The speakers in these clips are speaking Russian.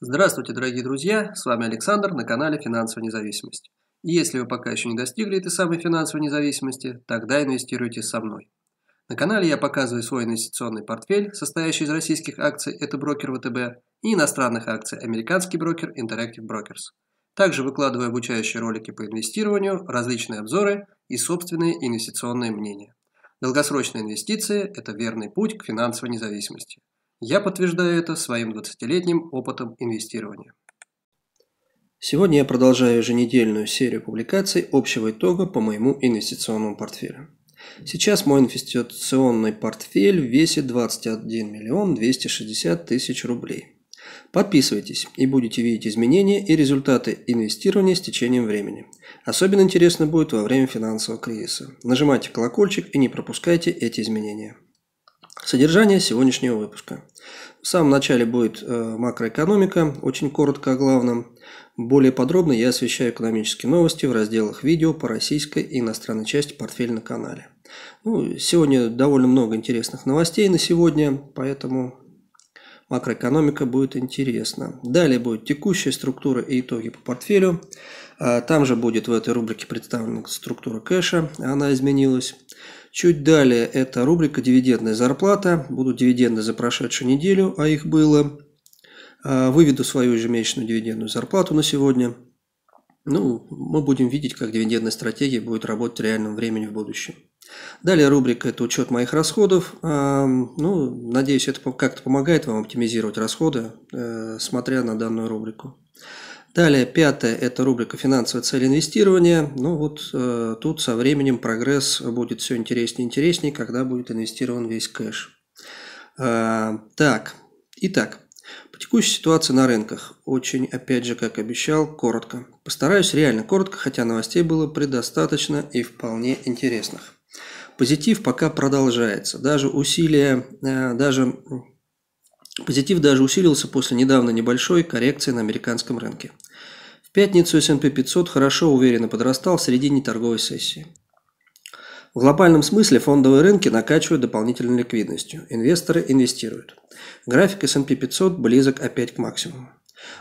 Здравствуйте, дорогие друзья! С вами Александр на канале «Финансовая независимость». И если вы пока еще не достигли этой самой финансовой независимости, тогда инвестируйте со мной. На канале я показываю свой инвестиционный портфель, состоящий из российских акций – это брокер ВТБ, и иностранных акций – американский брокер Interactive Brokers. Также выкладываю обучающие ролики по инвестированию, различные обзоры и собственные инвестиционные мнения. Долгосрочные инвестиции – это верный путь к финансовой независимости – я подтверждаю это своим 20-летним опытом инвестирования. Сегодня я продолжаю еженедельную серию публикаций общего итога по моему инвестиционному портфелю. Сейчас мой инвестиционный портфель весит 21 миллион 260 тысяч рублей. Подписывайтесь и будете видеть изменения и результаты инвестирования с течением времени. Особенно интересно будет во время финансового кризиса. Нажимайте колокольчик и не пропускайте эти изменения. Содержание сегодняшнего выпуска. В самом начале будет э, макроэкономика, очень коротко о главном. Более подробно я освещаю экономические новости в разделах видео по российской и иностранной части портфель на канале. Ну, сегодня довольно много интересных новостей на сегодня, поэтому макроэкономика будет интересна. Далее будет текущая структура и итоги по портфелю. А там же будет в этой рубрике представлена структура кэша, она изменилась. Чуть далее это рубрика «Дивидендная зарплата». Будут дивиденды за прошедшую неделю, а их было. А выведу свою ежемесячную дивидендную зарплату на сегодня. Ну, мы будем видеть, как дивидендная стратегия будет работать в реальном времени в будущем. Далее рубрика – это учет моих расходов. А, ну, надеюсь, это как-то помогает вам оптимизировать расходы, э, смотря на данную рубрику. Далее, пятое – это рубрика «Финансовая цель инвестирования». Ну вот э, тут со временем прогресс будет все интереснее и интереснее, когда будет инвестирован весь кэш. Э, так, итак, по текущей ситуации на рынках. Очень, опять же, как обещал, коротко. Постараюсь реально коротко, хотя новостей было предостаточно и вполне интересных. Позитив пока продолжается. Даже усилия, э, даже Позитив даже усилился после недавно небольшой коррекции на американском рынке. В пятницу S&P 500 хорошо уверенно подрастал в середине торговой сессии. В глобальном смысле фондовые рынки накачивают дополнительной ликвидностью. Инвесторы инвестируют. График S&P 500 близок опять к максимуму.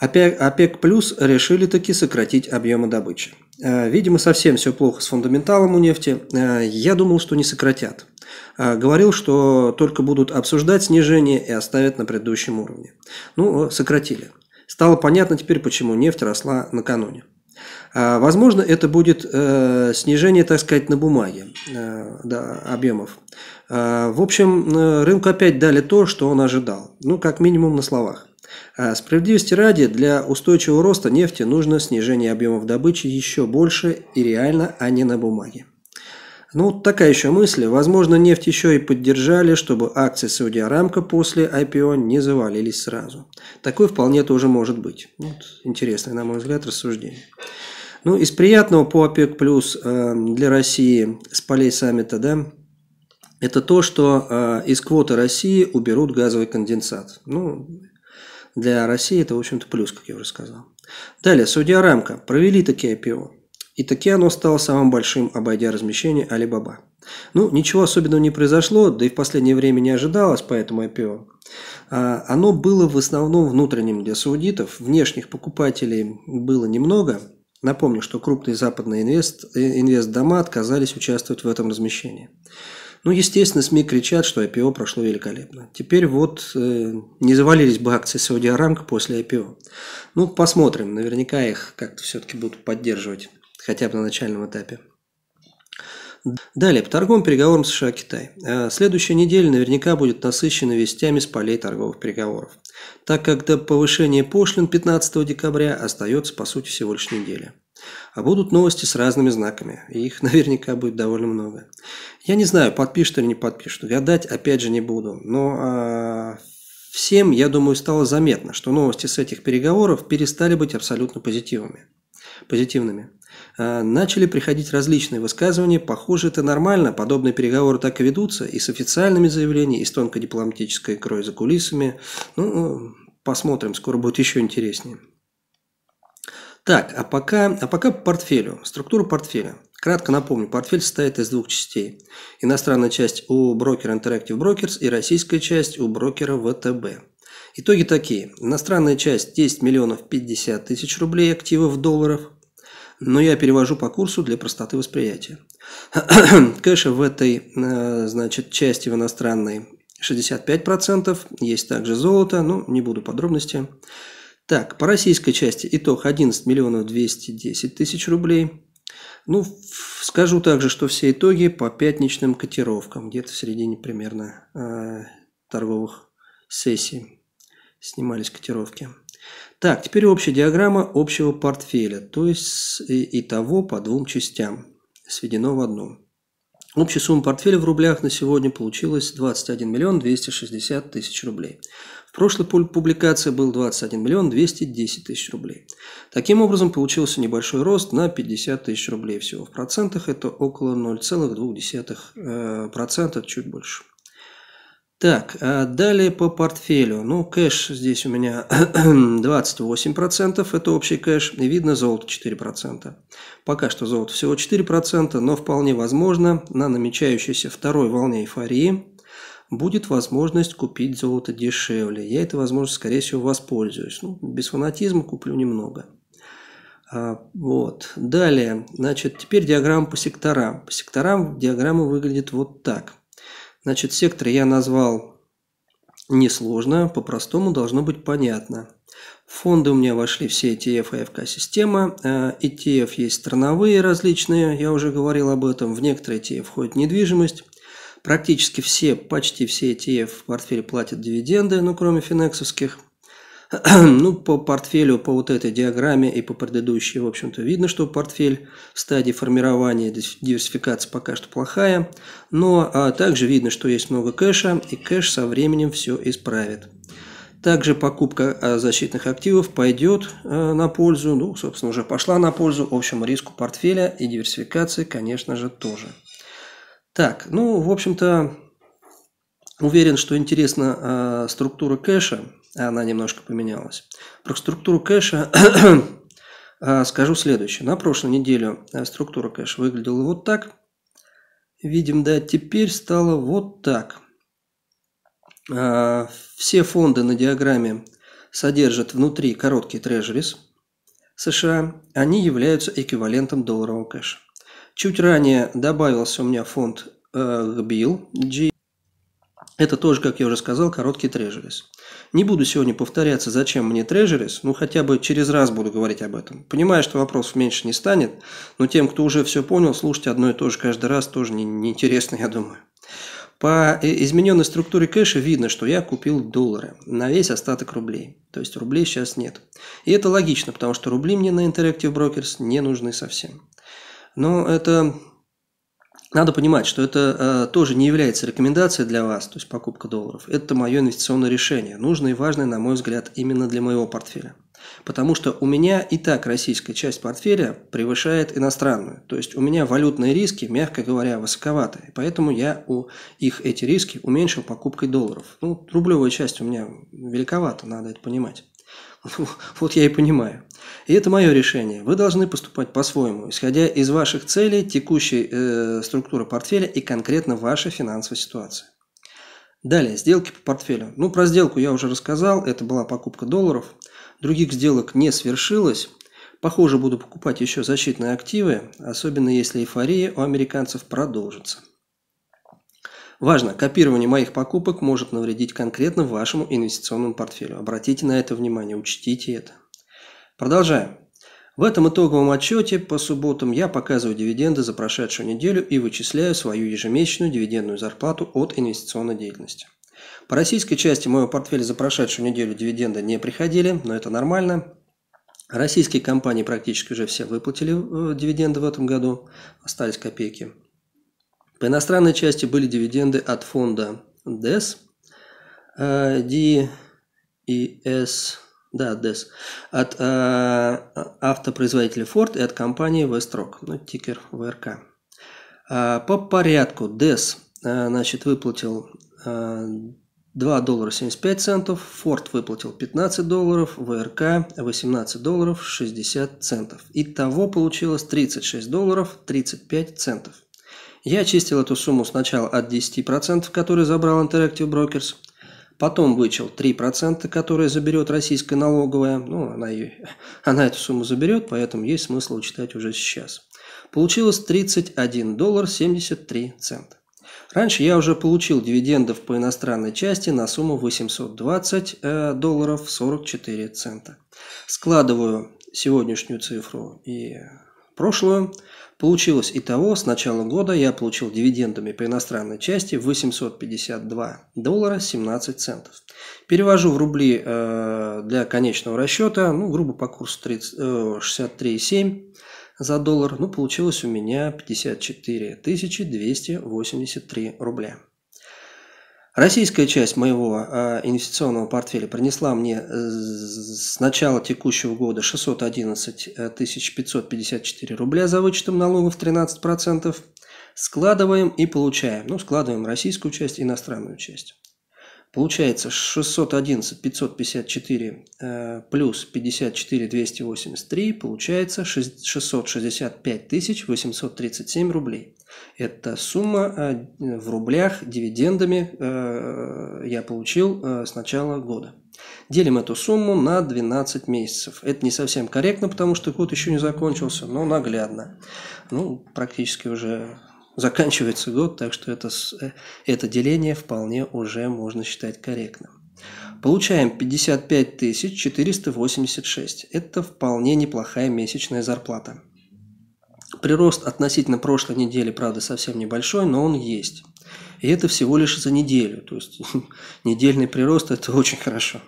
ОПЕК, ОПЕК плюс решили таки сократить объемы добычи. Э, видимо, совсем все плохо с фундаменталом у нефти. Э, я думал, что не сократят. Э, говорил, что только будут обсуждать снижение и оставят на предыдущем уровне. Ну, сократили. Стало понятно теперь, почему нефть росла накануне. Возможно, это будет снижение, так сказать, на бумаге да, объемов. В общем, рынку опять дали то, что он ожидал. Ну, как минимум на словах. А справедливости ради, для устойчивого роста нефти нужно снижение объемов добычи еще больше и реально, а не на бумаге. Ну, такая еще мысль. Возможно, нефть еще и поддержали, чтобы акции Saudi рамка после IPO не завалились сразу. Такое вполне тоже может быть. Вот, интересное, на мой взгляд, рассуждение. Ну, из приятного по ОПЕК+, плюс э, для России с полей саммита, да, это то, что э, из квоты России уберут газовый конденсат. Ну, для России это, в общем-то, плюс, как я уже сказал. Далее, судья Рамка провели такие IPO. И таки оно стало самым большим, обойдя размещение Alibaba. Ну, ничего особенного не произошло, да и в последнее время не ожидалось, поэтому IPO. А, оно было в основном внутренним для саудитов, внешних покупателей было немного. Напомню, что крупные западные инвест, э, инвест-дома отказались участвовать в этом размещении. Ну, естественно, СМИ кричат, что IPO прошло великолепно. Теперь вот э, не завалились бы акции саудиарамка после IPO. Ну, посмотрим. Наверняка их как-то все-таки будут поддерживать, хотя бы на начальном этапе. Далее, по торговым переговорам США-Китай. Э, следующая неделя наверняка будет насыщена вестями с полей торговых переговоров, так как до повышения пошлин 15 декабря остается по сути всего лишь неделя. А будут новости с разными знаками, и их наверняка будет довольно много. Я не знаю, подпишут или не подпишут, гадать опять же не буду, но а, всем, я думаю, стало заметно, что новости с этих переговоров перестали быть абсолютно позитивными. позитивными. А, начали приходить различные высказывания, похоже, это нормально, подобные переговоры так и ведутся, и с официальными заявлениями, и с тонкодипломатической игрой за кулисами. Ну, посмотрим, скоро будет еще интереснее. Так, а пока, а пока по портфелю. Структура портфеля. Кратко напомню, портфель состоит из двух частей. Иностранная часть у брокера Interactive Brokers и российская часть у брокера ВТБ. Итоги такие. Иностранная часть 10 миллионов 50 тысяч рублей активов долларов, но я перевожу по курсу для простоты восприятия. Кэша в этой э, значит, части в иностранной 65%, есть также золото, но не буду подробности. Так, по российской части итог 11 миллионов 210 тысяч рублей. Ну, скажу также, что все итоги по пятничным котировкам, где-то в середине примерно э, торговых сессий снимались котировки. Так, теперь общая диаграмма общего портфеля, то есть и, того по двум частям, сведено в одну. Общая сумма портфеля в рублях на сегодня получилась 21 миллион 260 тысяч рублей. В прошлой публикации был 21 миллион 210 тысяч рублей. Таким образом, получился небольшой рост на 50 тысяч рублей всего. В процентах это около 0,2%, э, чуть больше. Так, а далее по портфелю. Ну, кэш здесь у меня 28%, это общий кэш, и видно золото 4%. Пока что золото всего 4%, но вполне возможно на намечающейся второй волне эйфории будет возможность купить золото дешевле. Я этой возможностью, скорее всего, воспользуюсь. Ну, без фанатизма куплю немного. А, вот. Далее, значит, теперь диаграмма по секторам. По секторам диаграмма выглядит вот так. Значит, секторы я назвал несложно, по-простому должно быть понятно. В фонды у меня вошли все ETF и FK-система. Э, ETF есть страновые различные, я уже говорил об этом. В некоторые ETF входит недвижимость. Практически все, почти все ETF в портфеле платят дивиденды, ну кроме финексовских. ну, по портфелю, по вот этой диаграмме и по предыдущей, в общем-то, видно, что портфель в стадии формирования диверсификации пока что плохая, но а, также видно, что есть много кэша, и кэш со временем все исправит. Также покупка а, защитных активов пойдет э, на пользу, ну, собственно, уже пошла на пользу, в общем, риску портфеля и диверсификации, конечно же, тоже. Так, ну, в общем-то, уверен, что интересна а, структура кэша, а она немножко поменялась. Про структуру кэша а, скажу следующее. На прошлой неделе э, структура кэша выглядела вот так. Видим, да, теперь стала вот так. А, все фонды на диаграмме содержат внутри короткий трежерис США. Они являются эквивалентом долларового кэша. Чуть ранее добавился у меня фонд GBIL, э, G это тоже, как я уже сказал, короткий трежерис. Не буду сегодня повторяться, зачем мне трежерис, ну хотя бы через раз буду говорить об этом. Понимаю, что вопросов меньше не станет, но тем, кто уже все понял, слушать одно и то же каждый раз тоже неинтересно, не я думаю. По э, измененной структуре кэша видно, что я купил доллары на весь остаток рублей. То есть рублей сейчас нет. И это логично, потому что рубли мне на Interactive Brokers не нужны совсем. Но это надо понимать, что это э, тоже не является рекомендацией для вас, то есть покупка долларов. Это мое инвестиционное решение, нужное и важное, на мой взгляд, именно для моего портфеля. Потому что у меня и так российская часть портфеля превышает иностранную. То есть у меня валютные риски, мягко говоря, высоковаты. поэтому я у их эти риски уменьшил покупкой долларов. Ну, рублевая часть у меня великовата, надо это понимать. Вот я и понимаю. И это мое решение. Вы должны поступать по-своему, исходя из ваших целей, текущей э, структуры портфеля и конкретно вашей финансовой ситуации. Далее, сделки по портфелю. Ну, про сделку я уже рассказал, это была покупка долларов. Других сделок не свершилось. Похоже, буду покупать еще защитные активы, особенно если эйфория у американцев продолжится. Важно, копирование моих покупок может навредить конкретно вашему инвестиционному портфелю. Обратите на это внимание, учтите это. Продолжаем. В этом итоговом отчете по субботам я показываю дивиденды за прошедшую неделю и вычисляю свою ежемесячную дивидендную зарплату от инвестиционной деятельности. По российской части моего портфеля за прошедшую неделю дивиденды не приходили, но это нормально. Российские компании практически уже все выплатили э, дивиденды в этом году, остались копейки. По иностранной части были дивиденды от фонда DES, D э, и S, да, DES, от э, автопроизводителя Ford и от компании Westrock, ну, тикер ВРК. А, по порядку DES э, значит, выплатил 2 э, доллара 75 центов, Ford выплатил 15 долларов, ВРК 18 долларов 60 центов. Итого получилось 36 долларов 35 центов. Я очистил эту сумму сначала от 10%, которые забрал Interactive Brokers, потом вычел 3%, которые заберет российская налоговая. Ну, она, ее, она эту сумму заберет, поэтому есть смысл учитать уже сейчас. Получилось 31 доллар 73 цента. Раньше я уже получил дивидендов по иностранной части на сумму 820 э, долларов 44 цента. Складываю сегодняшнюю цифру и прошлую. Получилось и того, с начала года я получил дивидендами по иностранной части 852 доллара 17 центов. Перевожу в рубли э, для конечного расчета, ну, грубо по курсу 63,7 э, за доллар, ну, получилось у меня 54 283 рубля. Российская часть моего а, инвестиционного портфеля принесла мне э, с начала текущего года 611 554 э, рубля за вычетом налогов 13%. Складываем и получаем. Ну, складываем российскую часть, иностранную часть. Получается 611 554 э, плюс 54 283 получается 6, 665 837 рублей. это сумма э, в рублях дивидендами э, я получил э, с начала года. Делим эту сумму на 12 месяцев. Это не совсем корректно, потому что год еще не закончился, но наглядно. Ну, практически уже заканчивается год, так что это, э, это деление вполне уже можно считать корректным. Получаем 55 486. Это вполне неплохая месячная зарплата. Прирост относительно прошлой недели, правда, совсем небольшой, но он есть. И это всего лишь за неделю. То есть недельный прирост – это очень хорошо.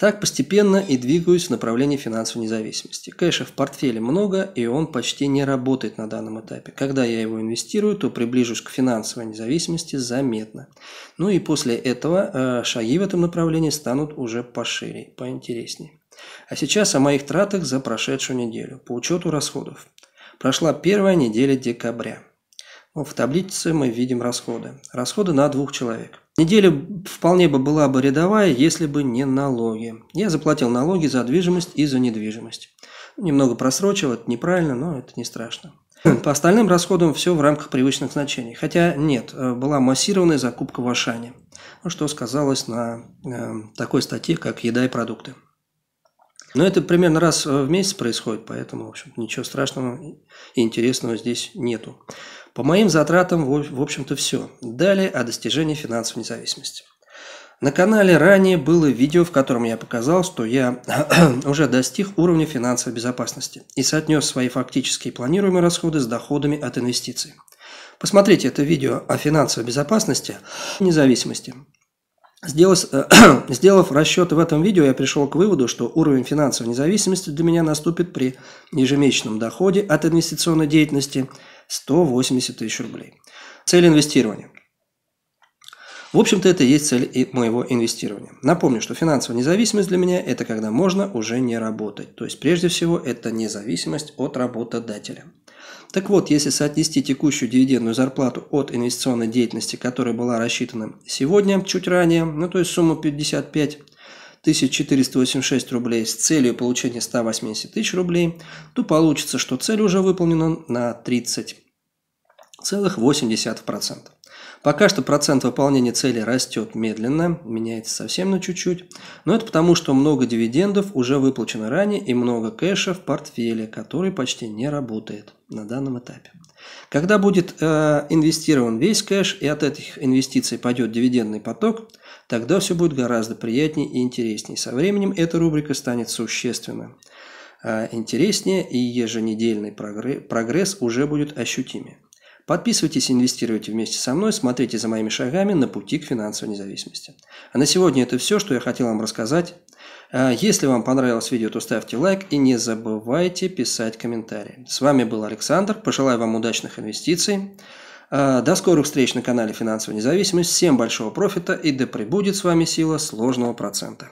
Так постепенно и двигаюсь в направлении финансовой независимости. Кэша в портфеле много, и он почти не работает на данном этапе. Когда я его инвестирую, то приближусь к финансовой независимости заметно. Ну и после этого э, шаги в этом направлении станут уже пошире, поинтереснее. А сейчас о моих тратах за прошедшую неделю по учету расходов. Прошла первая неделя декабря. В таблице мы видим расходы. Расходы на двух человек. Неделя вполне бы была бы рядовая, если бы не налоги. Я заплатил налоги за движимость и за недвижимость. Немного просрочил, это неправильно, но это не страшно. По остальным расходам все в рамках привычных значений. Хотя нет, э, была массированная закупка в Ашане, ну, что сказалось на э, такой статье, как «Еда и продукты». Но это примерно раз в месяц происходит, поэтому в общем, ничего страшного и интересного здесь нету. По моим затратам, в общем-то, все. Далее о достижении финансовой независимости. На канале ранее было видео, в котором я показал, что я уже достиг уровня финансовой безопасности и соотнес свои фактические планируемые расходы с доходами от инвестиций. Посмотрите это видео о финансовой безопасности и независимости. Сделав, э, сделав расчеты в этом видео, я пришел к выводу, что уровень финансовой независимости для меня наступит при ежемесячном доходе от инвестиционной деятельности 180 тысяч рублей. Цель инвестирования. В общем-то, это и есть цель и моего инвестирования. Напомню, что финансовая независимость для меня – это когда можно уже не работать. То есть, прежде всего, это независимость от работодателя. Так вот, если соотнести текущую дивидендную зарплату от инвестиционной деятельности, которая была рассчитана сегодня, чуть ранее, ну то есть сумму 55 1486 рублей с целью получения 180 тысяч рублей, то получится, что цель уже выполнена на целых 30,8%. Пока что процент выполнения цели растет медленно, меняется совсем на чуть-чуть, но это потому, что много дивидендов уже выплачено ранее и много кэша в портфеле, который почти не работает на данном этапе. Когда будет э, инвестирован весь кэш и от этих инвестиций пойдет дивидендный поток, тогда все будет гораздо приятнее и интереснее. Со временем эта рубрика станет существенно э, интереснее и еженедельный прогресс уже будет ощутимее. Подписывайтесь, инвестируйте вместе со мной, смотрите за моими шагами на пути к финансовой независимости. А на сегодня это все, что я хотел вам рассказать. А, если вам понравилось видео, то ставьте лайк и не забывайте писать комментарии. С вами был Александр. Пожелаю вам удачных инвестиций. А, до скорых встреч на канале «Финансовая независимость». Всем большого профита и да пребудет с вами сила сложного процента.